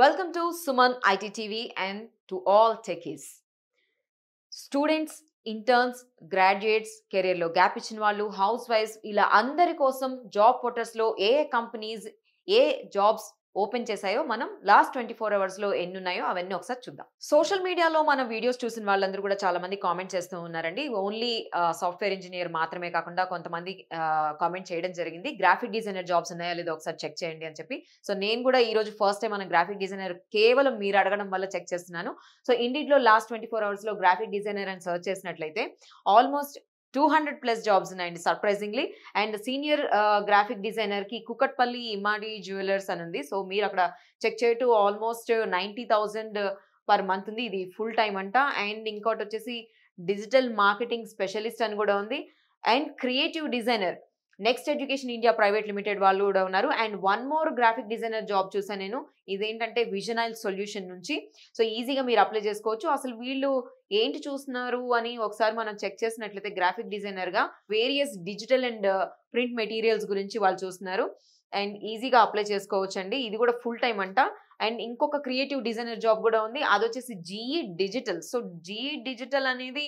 Welcome to Suman IT and to all all techies. Students interns graduates కెరీర్లో gap ఇచ్చిన వాళ్ళు housewife ఇలా అందరి కోసం జాబ్ పోర్టల్స్లో ఏ కంపెనీస్ ఏ జాబ్స్ ఓపెన్ చేశాయో మనం లాస్ట్ ట్వంటీ ఫోర్ అవర్స్లో ఎన్ని ఉన్నాయో అవన్నీ ఒకసారి చూద్దాం సోషల్ మీడియాలో మన వీడియోస్ చూసిన వాళ్ళందరూ కూడా చాలా మంది కామెంట్ చేస్తూ ఉన్నారండి ఓన్లీ సాఫ్ట్వేర్ ఇంజనీర్ మాత్రమే కాకుండా కొంతమంది కామెంట్ చేయడం జరిగింది గ్రాఫిక్ డిజైనర్ జాబ్స్ ఉన్నాయా లేదో ఒకసారి చెక్ చేయండి అని చెప్పి సో నేను కూడా ఈ రోజు ఫస్ట్ టైం మన గ్రాఫిక్ డిజైనర్ కేవలం మీరు అడగడం వల్ల చెక్ చేస్తున్నాను సో ఇండిట్లో లాస్ట్ ట్వంటీ ఫోర్ అవర్స్లో గ్రాఫిక్ డిజైనర్ అని సర్చ్ చేసినట్లయితే almost two hundred plus jobs ఉన్నాయండి సర్ప్రైజింగ్లీ అండ్ సీనియర్ గ్రాఫిక్ డిజైనర్ కి కుకట్పల్లి ఇమాడి జ్యువెలర్స్ అని ఉంది సో మీరు అక్కడ చెక్ చేయటం almost ninety thousand per month ఉంది ఇది ఫుల్ టైం అంట అండ్ ఇంకోటి వచ్చేసి డిజిటల్ మార్కెటింగ్ స్పెషలిస్ట్ అని కూడా ఉంది and creative designer next education India private limited వాళ్ళు కూడా ఉన్నారు and one more graphic designer job చూసాను నేను ఇదేంటంటే విజనైల్ సొల్యూషన్ నుంచి సో ఈజీగా మీరు అప్లై చేసుకోవచ్చు అసలు వీళ్ళు ఏంటి చూస్తున్నారు అని ఒకసారి మనం చెక్ చేసినట్లయితే గ్రాఫిక్ డిజైనర్ గా various digital and print materials గురించి వాళ్ళు చూస్తున్నారు అండ్ ఈజీగా అప్లై చేసుకోవచ్చండి ఇది కూడా ఫుల్ టైం అంట అండ్ ఇంకొక క్రియేటివ్ డిజైనర్ జాబ్ కూడా ఉంది అది వచ్చేసి GE digital so GE digital అనేది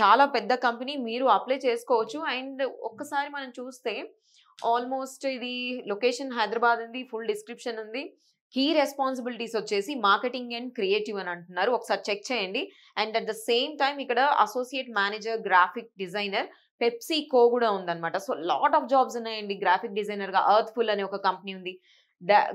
చాలా పెద్ద కంపెనీ మీరు అప్లై చేసుకోవచ్చు అండ్ ఒక్కసారి మనం చూస్తే ఆల్మోస్ట్ ఇది లొకేషన్ హైదరాబాద్ ఉంది ఫుల్ డిస్క్రిప్షన్ ఉంది కీ రెస్పాన్సిబిలిటీస్ వచ్చేసి మార్కెటింగ్ అండ్ క్రియేటివ్ అని అంటున్నారు ఒకసారి చెక్ చేయండి and at the same time ఇక్కడ associate manager graphic designer PepsiCo కూడా ఉందన్నమాట సో లాట్ ఆఫ్ జాబ్స్ ఉన్నాయండి గ్రాఫిక్ డిజైనర్గా అర్త్ఫుల్ ఫుల్ అనే ఒక కంపెనీ ఉంది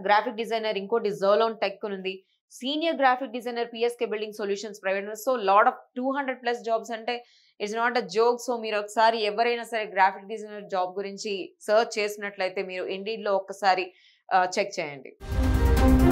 గ్రాఫిక్ డిజైనర్ ఇంకోటి జర్లోన్ టెక్ ఉంది senior graphic designer PSK building solutions private so lot of two hundred plus jobs అంటే it's not a joke so మీరు ఒకసారి ఎవరైనా సరే గ్రాఫిక్ డిజైనర్ జాబ్ గురించి సర్చ్ చేసినట్లయితే మీరు ఇండీడ్లో ఒక్కసారి చెక్ uh, చేయండి